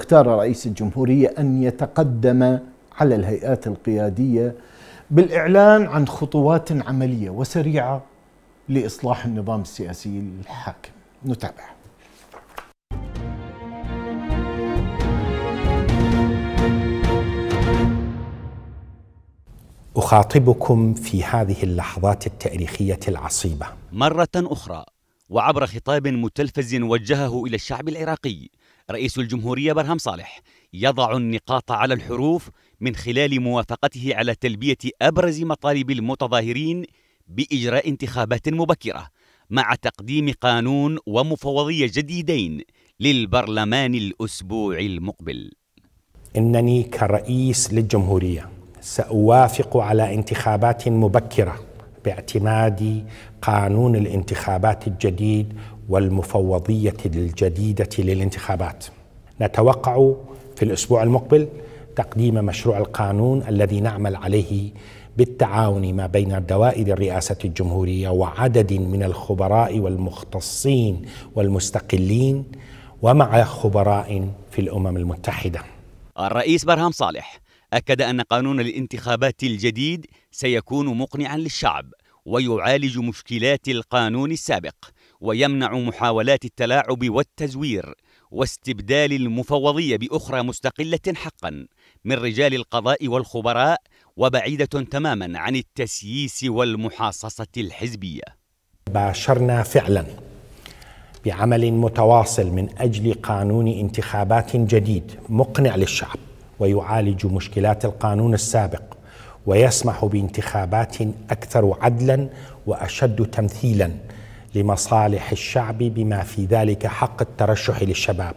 اختار رئيس الجمهورية أن يتقدم على الهيئات القيادية بالإعلان عن خطوات عملية وسريعة لإصلاح النظام السياسي الحاكم نتابع أخاطبكم في هذه اللحظات التاريخية العصيبة مرة أخرى وعبر خطاب متلفز وجهه إلى الشعب العراقي رئيس الجمهورية برهم صالح يضع النقاط على الحروف من خلال موافقته على تلبية أبرز مطالب المتظاهرين بإجراء انتخابات مبكرة مع تقديم قانون ومفوضية جديدين للبرلمان الأسبوع المقبل إنني كرئيس للجمهورية سأوافق على انتخابات مبكرة باعتماد قانون الانتخابات الجديد والمفوضية الجديدة للانتخابات نتوقع في الأسبوع المقبل تقديم مشروع القانون الذي نعمل عليه بالتعاون ما بين دوائر الرئاسه الجمهورية وعدد من الخبراء والمختصين والمستقلين ومع خبراء في الأمم المتحدة الرئيس برهام صالح أكد أن قانون الانتخابات الجديد سيكون مقنعا للشعب ويعالج مشكلات القانون السابق ويمنع محاولات التلاعب والتزوير واستبدال المفوضيه باخرى مستقله حقا من رجال القضاء والخبراء وبعيده تماما عن التسييس والمحاصصه الحزبيه باشرنا فعلا بعمل متواصل من اجل قانون انتخابات جديد مقنع للشعب ويعالج مشكلات القانون السابق ويسمح بانتخابات اكثر عدلا واشد تمثيلا لمصالح الشعب بما في ذلك حق الترشح للشباب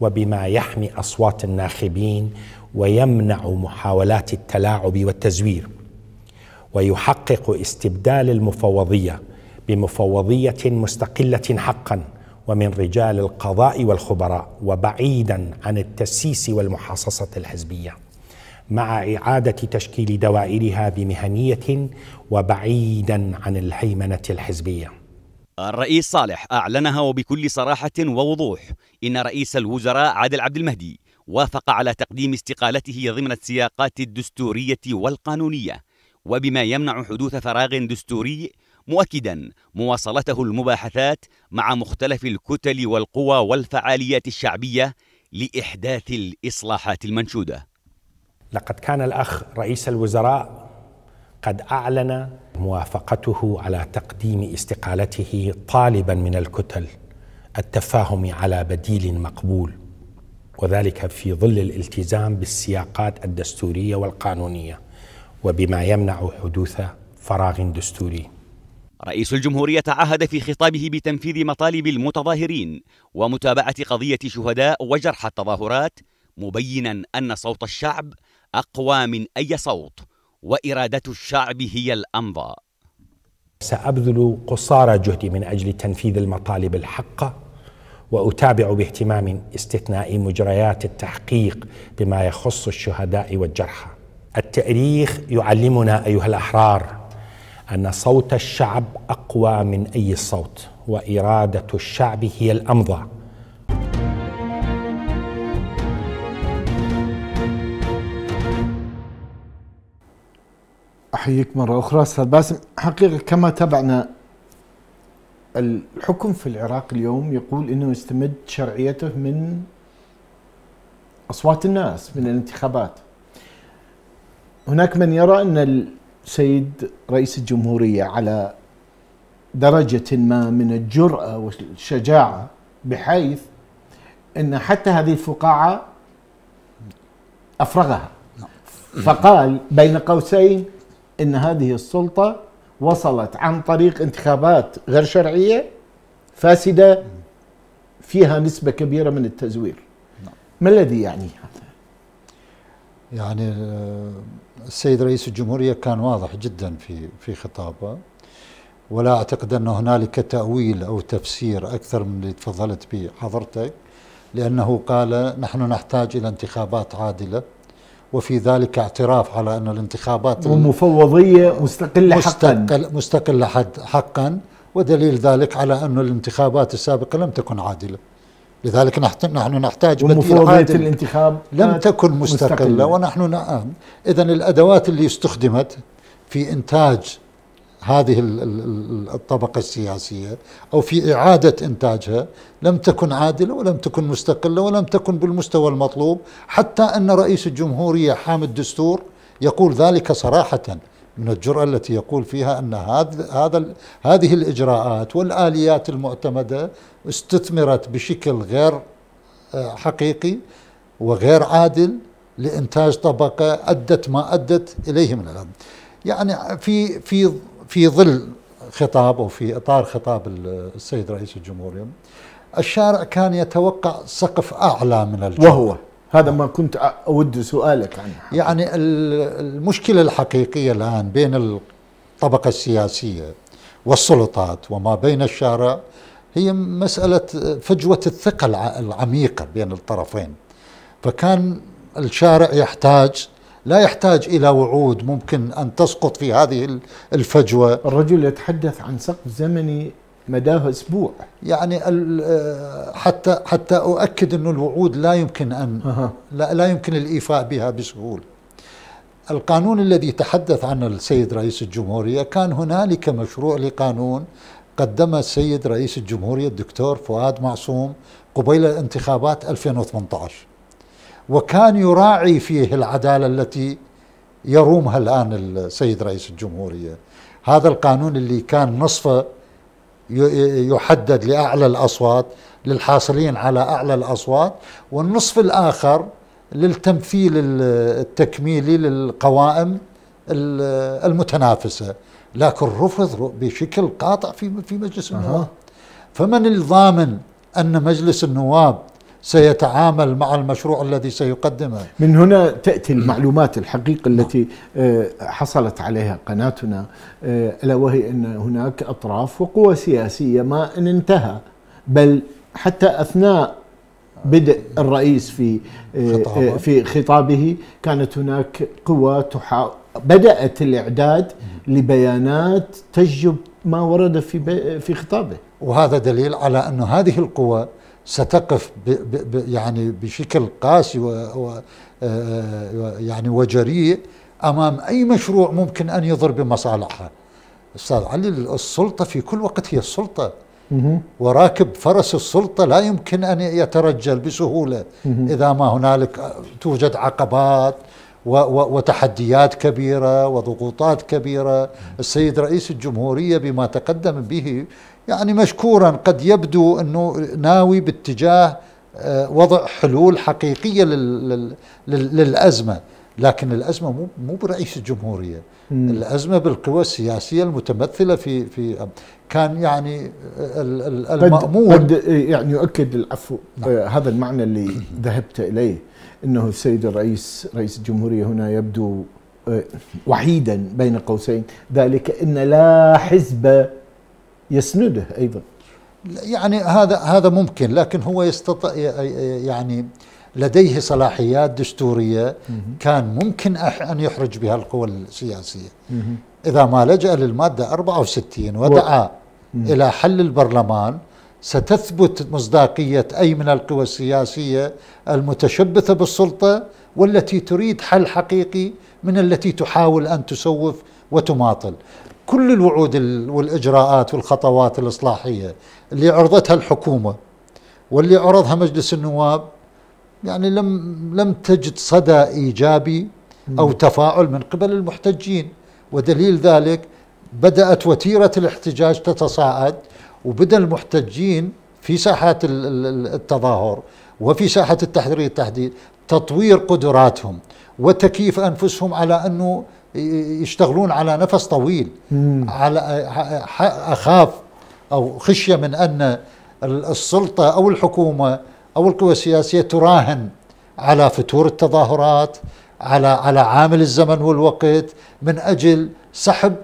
وبما يحمي اصوات الناخبين ويمنع محاولات التلاعب والتزوير ويحقق استبدال المفوضيه بمفوضيه مستقله حقا ومن رجال القضاء والخبراء وبعيدا عن التسييس والمحاصصه الحزبيه مع اعاده تشكيل دوائرها بمهنيه وبعيدا عن الهيمنه الحزبيه الرئيس صالح أعلنها وبكل صراحة ووضوح إن رئيس الوزراء عادل عبد المهدي وافق على تقديم استقالته ضمن السياقات الدستورية والقانونية وبما يمنع حدوث فراغ دستوري مؤكدا مواصلته المباحثات مع مختلف الكتل والقوى والفعاليات الشعبية لإحداث الإصلاحات المنشودة لقد كان الأخ رئيس الوزراء قد أعلن موافقته على تقديم استقالته طالبا من الكتل التفاهم على بديل مقبول وذلك في ظل الالتزام بالسياقات الدستوريه والقانونيه وبما يمنع حدوث فراغ دستوري رئيس الجمهورية تعهد في خطابه بتنفيذ مطالب المتظاهرين ومتابعة قضية شهداء وجرحى التظاهرات مبينا أن صوت الشعب أقوى من أي صوت وإرادة الشعب هي الأمضى سأبذل قصارى جهدي من أجل تنفيذ المطالب الحقة وأتابع باهتمام استثنائي مجريات التحقيق بما يخص الشهداء والجرحى التاريخ يعلمنا أيها الأحرار أن صوت الشعب أقوى من أي صوت وإرادة الشعب هي الأمضى احييك مره اخرى استاذ باسم حقيقه كما تابعنا الحكم في العراق اليوم يقول انه يستمد شرعيته من اصوات الناس من الانتخابات هناك من يرى ان السيد رئيس الجمهوريه على درجه ما من الجراه والشجاعه بحيث ان حتى هذه الفقاعه افرغها نعم. فقال بين قوسين ان هذه السلطه وصلت عن طريق انتخابات غير شرعيه فاسده فيها نسبه كبيره من التزوير. ما الذي يعنيه هذا؟ يعني آه، السيد رئيس الجمهوريه كان واضح جدا في في خطابه ولا اعتقد ان هنالك تاويل او تفسير اكثر من اللي تفضلت به حضرتك لانه قال نحن نحتاج الى انتخابات عادله وفي ذلك اعتراف على أن الانتخابات ومفوضية مستقلة مستقل حقا مستقلة حقا ودليل ذلك على أن الانتخابات السابقة لم تكن عادلة لذلك نحن نحتاج بديل الانتخاب لم تكن مستقلة, مستقلة ونحن نعم إذا الأدوات اللي استخدمت في إنتاج هذه الطبقة السياسية أو في إعادة إنتاجها لم تكن عادلة ولم تكن مستقلة ولم تكن بالمستوى المطلوب حتى أن رئيس الجمهورية حامد الدستور يقول ذلك صراحة من الجرأة التي يقول فيها أن هذا هذه الإجراءات والآليات المعتمدة استثمرت بشكل غير آه، حقيقي وغير عادل لإنتاج طبقة أدت ما أدت إليه من الأمن يعني في في في ظل خطاب او في اطار خطاب السيد رئيس الجمهوريه الشارع كان يتوقع سقف اعلى من الجنة. وهو هذا ما كنت اود سؤالك عنه يعني المشكله الحقيقيه الان بين الطبقه السياسيه والسلطات وما بين الشارع هي مساله فجوه الثقه العميقه بين الطرفين فكان الشارع يحتاج لا يحتاج إلى وعود ممكن أن تسقط في هذه الفجوة الرجل يتحدث عن سقف زمني مداه أسبوع يعني آه، حتى حتى أؤكد أن الوعود لا يمكن أن لا, لا يمكن الإيفاء بها بسهولة القانون الذي تحدث عنه السيد رئيس الجمهورية كان هنالك مشروع لقانون قدمه السيد رئيس الجمهورية الدكتور فؤاد معصوم قبيل الانتخابات 2018 وكان يراعي فيه العداله التي يرومها الان السيد رئيس الجمهوريه هذا القانون اللي كان نصفه يحدد لاعلى الاصوات للحاصلين على اعلى الاصوات والنصف الاخر للتمثيل التكميلي للقوائم المتنافسه لكن رفض بشكل قاطع في مجلس النواب فمن الضامن ان مجلس النواب سيتعامل مع المشروع الذي سيقدمه من هنا تأتي المعلومات الحقيقة التي آه، حصلت عليها قناتنا آه، ألا وهي أن هناك أطراف وقوى سياسية ما أن انتهى بل حتى أثناء بدء الرئيس في آه، في خطابه كانت هناك قوى تحا... بدأت الإعداد لبيانات تجب ما ورد في في خطابه وهذا دليل على أن هذه القوى ستقف ب ب يعني بشكل قاسي و و آه، آه، يعني وجريء امام اي مشروع ممكن ان يضر بمصالحها. استاذ علي السلطه في كل وقت هي السلطه. وراكب فرس السلطة لا يمكن أن يترجل بسهولة إذا ما هنالك توجد عقبات وتحديات كبيرة وضغوطات كبيرة السيد رئيس الجمهورية بما تقدم به يعني مشكورا قد يبدو أنه ناوي باتجاه آه، وضع حلول حقيقية للأزمة لكن الأزمة مو مو برئيس الجمهورية الأزمة بالقوى السياسية المتمثلة في في كان يعني المامور قد يعني يؤكد العفو نعم. آه، هذا المعنى اللي ذهبت إليه أنه السيد الرئيس رئيس الجمهورية هنا يبدو آه، وحيدا بين قوسين ذلك أن لا حزب يسنده ايضا يعني هذا هذا ممكن لكن هو يستطيع يعني لديه صلاحيات دستوريه كان ممكن ان يحرج بها القوى السياسيه اذا ما لجا للماده 64 ودعا الى حل البرلمان ستثبت مصداقيه اي من القوى السياسيه المتشبثه بالسلطه والتي تريد حل حقيقي من التي تحاول ان تسوف وتماطل كل الوعود والاجراءات والخطوات الاصلاحيه اللي عرضتها الحكومه واللي عرضها مجلس النواب يعني لم لم تجد صدى ايجابي او تفاعل من قبل المحتجين ودليل ذلك بدات وتيره الاحتجاج تتصاعد وبدا المحتجين في ساحات التظاهر وفي ساحه التحرير التحديد تطوير قدراتهم وتكييف انفسهم على انه يشتغلون على نفس طويل مم. على اخاف او خشيه من ان السلطه او الحكومه او القوى السياسيه تراهن على فتور التظاهرات على على عامل الزمن والوقت من اجل سحب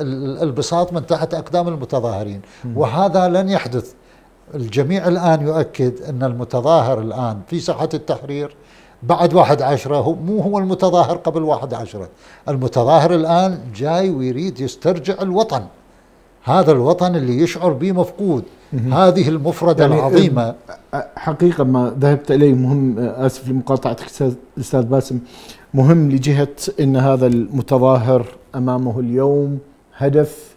البساط من تحت اقدام المتظاهرين مم. وهذا لن يحدث الجميع الان يؤكد ان المتظاهر الان في ساحه التحرير بعد واحد عشرة هو مو هو المتظاهر قبل واحد عشرة المتظاهر الآن جاي ويريد يسترجع الوطن هذا الوطن اللي يشعر به مفقود هذه المفردة يعني العظيمة حقيقة ما ذهبت إليه مهم آسف لمقاطعتك أستاذ باسم مهم لجهة أن هذا المتظاهر أمامه اليوم هدف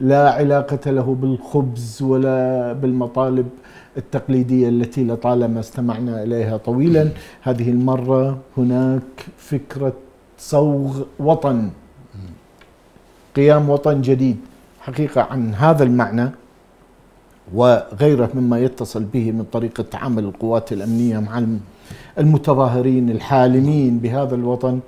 لا علاقة له بالخبز ولا بالمطالب التقليدية التي لطالما استمعنا إليها طويلا هذه المرة هناك فكرة صوغ وطن قيام وطن جديد حقيقة عن هذا المعنى وغيره مما يتصل به من طريقة تعامل القوات الأمنية مع المتظاهرين الحالمين بهذا الوطن